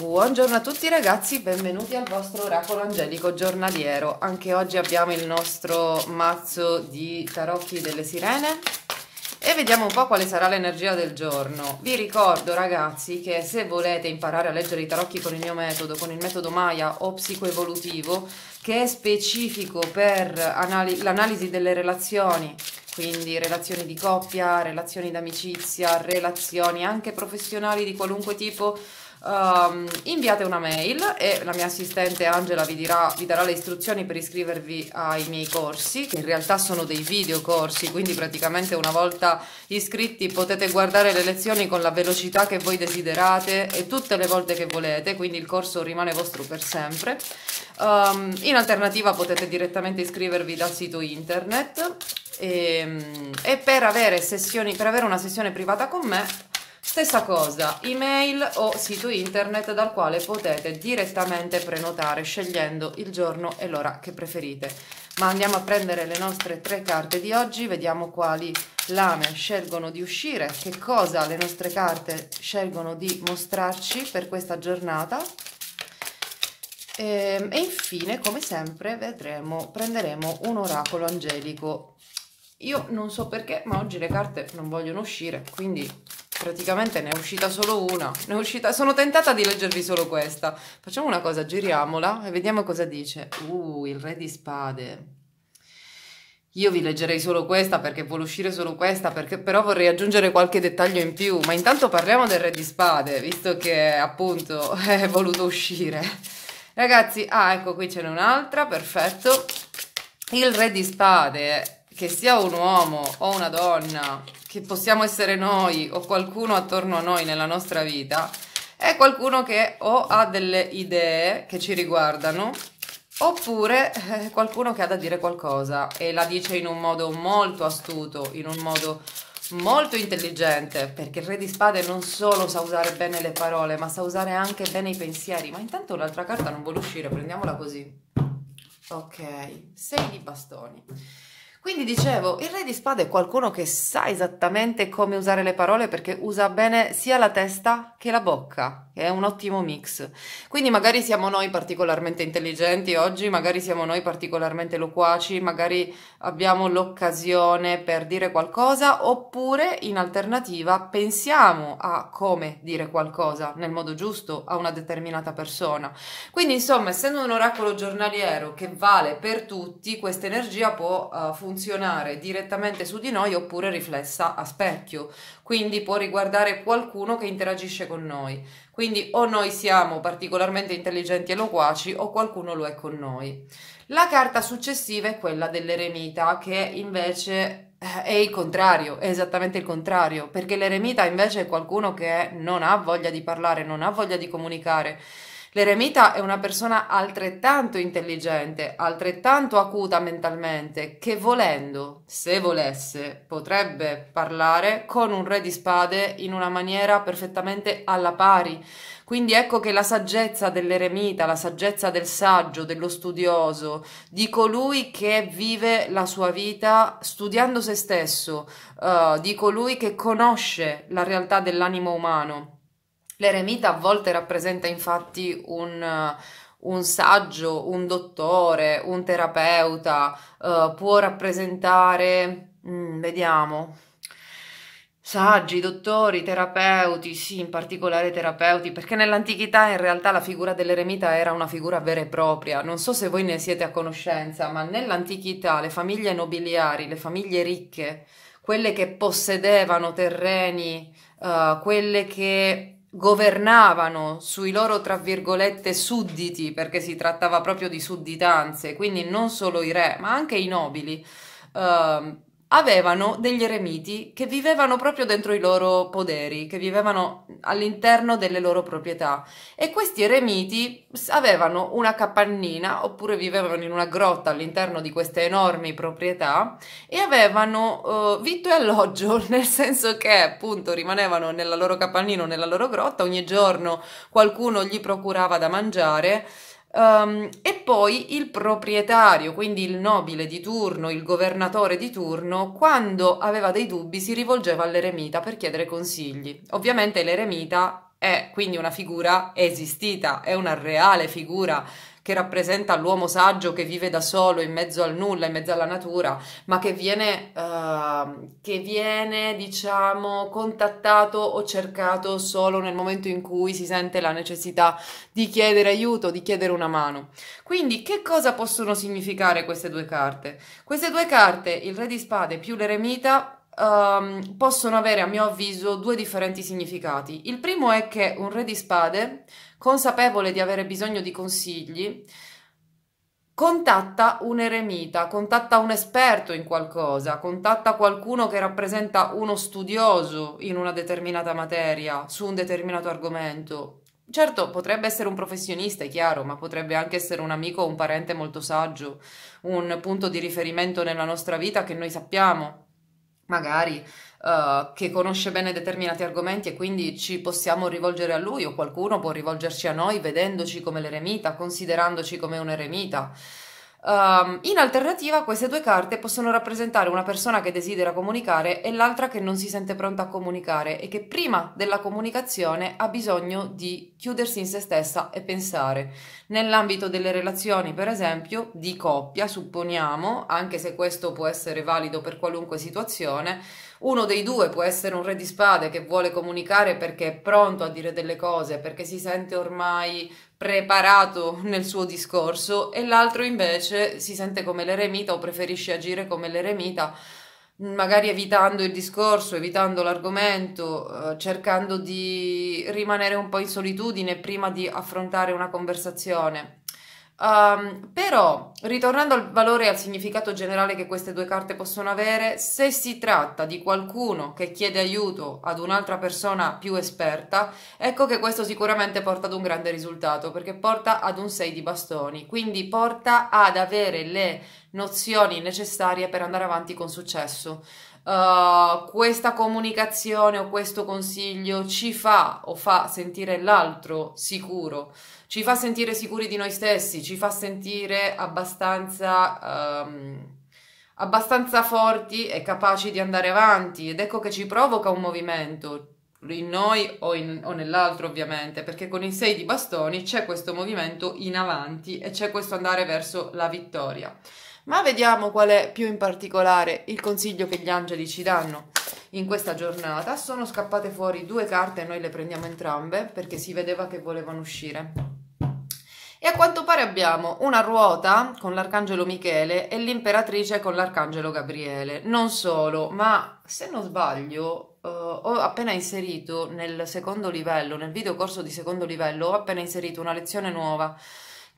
Buongiorno a tutti ragazzi, benvenuti al vostro oracolo angelico giornaliero. Anche oggi abbiamo il nostro mazzo di tarocchi delle sirene e vediamo un po' quale sarà l'energia del giorno. Vi ricordo ragazzi che se volete imparare a leggere i tarocchi con il mio metodo, con il metodo Maya o psicoevolutivo, che è specifico per l'analisi delle relazioni, quindi relazioni di coppia, relazioni d'amicizia, relazioni anche professionali di qualunque tipo, Um, inviate una mail e la mia assistente Angela vi, dirà, vi darà le istruzioni per iscrivervi ai miei corsi, che in realtà sono dei videocorsi, quindi praticamente una volta iscritti potete guardare le lezioni con la velocità che voi desiderate e tutte le volte che volete, quindi il corso rimane vostro per sempre. Um, in alternativa potete direttamente iscrivervi dal sito internet e, ehm, e per, avere sessioni, per avere una sessione privata con me Stessa cosa, email o sito internet dal quale potete direttamente prenotare scegliendo il giorno e l'ora che preferite. Ma andiamo a prendere le nostre tre carte di oggi, vediamo quali lame scelgono di uscire, che cosa le nostre carte scelgono di mostrarci per questa giornata. E, ehm, e infine, come sempre, vedremo, prenderemo un oracolo angelico. Io non so perché, ma oggi le carte non vogliono uscire, quindi praticamente ne è uscita solo una. Ne è uscita... Sono tentata di leggervi solo questa. Facciamo una cosa, giriamola e vediamo cosa dice. Uh, il re di spade. Io vi leggerei solo questa perché vuole uscire solo questa, perché però vorrei aggiungere qualche dettaglio in più. Ma intanto parliamo del Re di Spade, visto che appunto è voluto uscire. Ragazzi, ah ecco qui ce n'è un'altra, perfetto. Il Re di Spade che sia un uomo o una donna, che possiamo essere noi o qualcuno attorno a noi nella nostra vita, è qualcuno che o ha delle idee che ci riguardano oppure è eh, qualcuno che ha da dire qualcosa e la dice in un modo molto astuto, in un modo molto intelligente, perché il re di spade non solo sa usare bene le parole, ma sa usare anche bene i pensieri. Ma intanto l'altra carta non vuole uscire, prendiamola così. Ok, sei di bastoni. Quindi dicevo, il re di spade è qualcuno che sa esattamente come usare le parole perché usa bene sia la testa che la bocca, che è un ottimo mix. Quindi magari siamo noi particolarmente intelligenti oggi, magari siamo noi particolarmente loquaci, magari abbiamo l'occasione per dire qualcosa, oppure in alternativa pensiamo a come dire qualcosa nel modo giusto a una determinata persona. Quindi insomma, essendo un oracolo giornaliero che vale per tutti, questa energia può uh, funzionare direttamente su di noi oppure riflessa a specchio, quindi può riguardare qualcuno che interagisce con noi. Quindi o noi siamo particolarmente intelligenti e loquaci o qualcuno lo è con noi. La carta successiva è quella dell'eremita che invece eh, è il contrario, è esattamente il contrario, perché l'eremita invece è qualcuno che non ha voglia di parlare, non ha voglia di comunicare L'eremita è una persona altrettanto intelligente, altrettanto acuta mentalmente, che volendo, se volesse, potrebbe parlare con un re di spade in una maniera perfettamente alla pari. Quindi ecco che la saggezza dell'eremita, la saggezza del saggio, dello studioso, di colui che vive la sua vita studiando se stesso, uh, di colui che conosce la realtà dell'animo umano L'eremita a volte rappresenta infatti un, un saggio, un dottore, un terapeuta, uh, può rappresentare, mm, vediamo, saggi, dottori, terapeuti, sì, in particolare terapeuti, perché nell'antichità in realtà la figura dell'eremita era una figura vera e propria. Non so se voi ne siete a conoscenza, ma nell'antichità le famiglie nobiliari, le famiglie ricche, quelle che possedevano terreni, uh, quelle che governavano sui loro, tra virgolette, sudditi, perché si trattava proprio di sudditanze, quindi non solo i re, ma anche i nobili. Uh, avevano degli eremiti che vivevano proprio dentro i loro poderi, che vivevano all'interno delle loro proprietà e questi eremiti avevano una capannina oppure vivevano in una grotta all'interno di queste enormi proprietà e avevano uh, vitto e alloggio, nel senso che appunto rimanevano nella loro capannina o nella loro grotta, ogni giorno qualcuno gli procurava da mangiare Um, e poi il proprietario, quindi il nobile di turno, il governatore di turno, quando aveva dei dubbi si rivolgeva all'eremita per chiedere consigli. Ovviamente l'eremita è quindi una figura esistita, è una reale figura che rappresenta l'uomo saggio che vive da solo in mezzo al nulla, in mezzo alla natura, ma che viene, uh, che viene diciamo, contattato o cercato solo nel momento in cui si sente la necessità di chiedere aiuto, di chiedere una mano. Quindi che cosa possono significare queste due carte? Queste due carte, il Re di Spade più l'Eremita, Um, possono avere, a mio avviso, due differenti significati. Il primo è che un re di spade consapevole di avere bisogno di consigli, contatta un eremita, contatta un esperto in qualcosa, contatta qualcuno che rappresenta uno studioso in una determinata materia, su un determinato argomento. Certo, potrebbe essere un professionista, è chiaro, ma potrebbe anche essere un amico o un parente molto saggio, un punto di riferimento nella nostra vita che noi sappiamo magari uh, che conosce bene determinati argomenti e quindi ci possiamo rivolgere a lui o qualcuno può rivolgerci a noi vedendoci come l'eremita, considerandoci come un eremita. Um, in alternativa, queste due carte possono rappresentare una persona che desidera comunicare e l'altra che non si sente pronta a comunicare e che prima della comunicazione ha bisogno di chiudersi in se stessa e pensare. Nell'ambito delle relazioni, per esempio, di coppia, supponiamo, anche se questo può essere valido per qualunque situazione, uno dei due può essere un re di spade che vuole comunicare perché è pronto a dire delle cose, perché si sente ormai preparato nel suo discorso e l'altro invece si sente come l'eremita o preferisce agire come l'eremita, magari evitando il discorso, evitando l'argomento, eh, cercando di rimanere un po' in solitudine prima di affrontare una conversazione. Um, però, ritornando al valore e al significato generale che queste due carte possono avere, se si tratta di qualcuno che chiede aiuto ad un'altra persona più esperta, ecco che questo sicuramente porta ad un grande risultato, perché porta ad un 6 di bastoni, quindi porta ad avere le nozioni necessarie per andare avanti con successo uh, questa comunicazione o questo consiglio ci fa o fa sentire l'altro sicuro, ci fa sentire sicuri di noi stessi, ci fa sentire abbastanza... Um, abbastanza forti e capaci di andare avanti ed ecco che ci provoca un movimento in noi o, in, o nell'altro ovviamente perché con il 6 di bastoni c'è questo movimento in avanti e c'è questo andare verso la vittoria. Ma vediamo qual è più in particolare il consiglio che gli angeli ci danno in questa giornata. Sono scappate fuori due carte, e noi le prendiamo entrambe perché si vedeva che volevano uscire. E a quanto pare abbiamo una ruota con l'arcangelo Michele e l'imperatrice con l'arcangelo Gabriele. Non solo, ma se non sbaglio, eh, ho appena inserito nel secondo livello, nel video corso di secondo livello, ho appena inserito una lezione nuova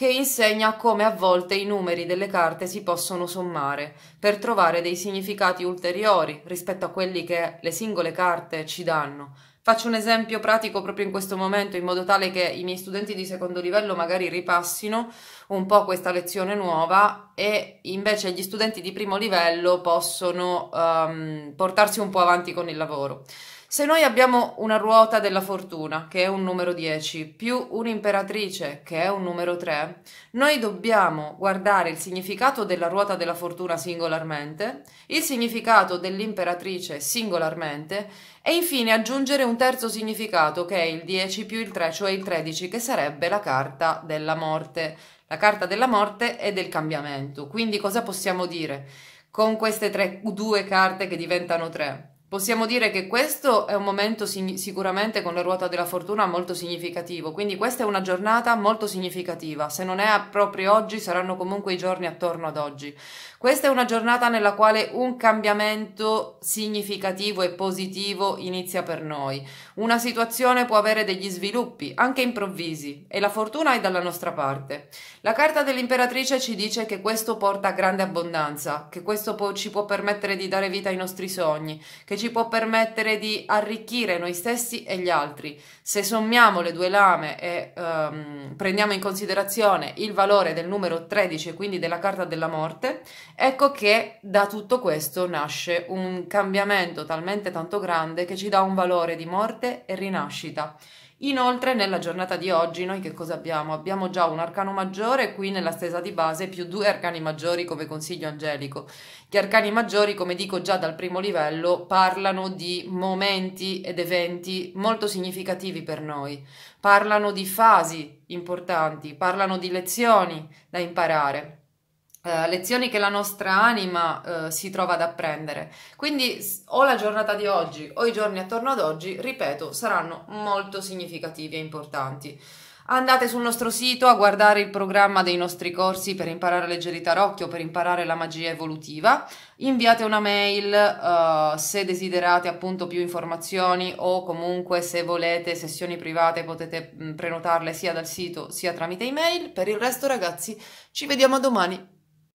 che insegna come a volte i numeri delle carte si possono sommare per trovare dei significati ulteriori rispetto a quelli che le singole carte ci danno. Faccio un esempio pratico proprio in questo momento in modo tale che i miei studenti di secondo livello magari ripassino un po' questa lezione nuova e invece gli studenti di primo livello possono um, portarsi un po' avanti con il lavoro. Se noi abbiamo una ruota della fortuna, che è un numero 10, più un'imperatrice, che è un numero 3, noi dobbiamo guardare il significato della ruota della fortuna singolarmente, il significato dell'imperatrice singolarmente e infine aggiungere un terzo significato che è il 10 più il 3, cioè il 13, che sarebbe la carta della morte. La carta della morte e del cambiamento. Quindi cosa possiamo dire con queste tre, due carte che diventano tre? Possiamo dire che questo è un momento sicuramente con la ruota della fortuna molto significativo, quindi questa è una giornata molto significativa, se non è proprio oggi saranno comunque i giorni attorno ad oggi. Questa è una giornata nella quale un cambiamento significativo e positivo inizia per noi. Una situazione può avere degli sviluppi, anche improvvisi, e la fortuna è dalla nostra parte. La carta dell'imperatrice ci dice che questo porta grande abbondanza, che questo po ci può permettere di dare vita ai nostri sogni, che ci può permettere di arricchire noi stessi e gli altri. Se sommiamo le due lame e um, prendiamo in considerazione il valore del numero 13, quindi della carta della morte, ecco che da tutto questo nasce un cambiamento talmente tanto grande che ci dà un valore di morte e rinascita. Inoltre nella giornata di oggi noi che cosa abbiamo? Abbiamo già un arcano maggiore qui nella stesa di base più due arcani maggiori come consiglio angelico. Gli arcani maggiori, come dico già dal primo livello, parlano di momenti ed eventi molto significativi per noi, parlano di fasi importanti, parlano di lezioni da imparare eh, lezioni che la nostra anima eh, si trova ad apprendere. Quindi o la giornata di oggi o i giorni attorno ad oggi, ripeto, saranno molto significativi e importanti. Andate sul nostro sito a guardare il programma dei nostri corsi per imparare a leggere i tarocchi o per imparare la magia evolutiva. Inviate una mail uh, se desiderate appunto più informazioni o comunque se volete sessioni private potete mh, prenotarle sia dal sito sia tramite email. Per il resto ragazzi ci vediamo domani.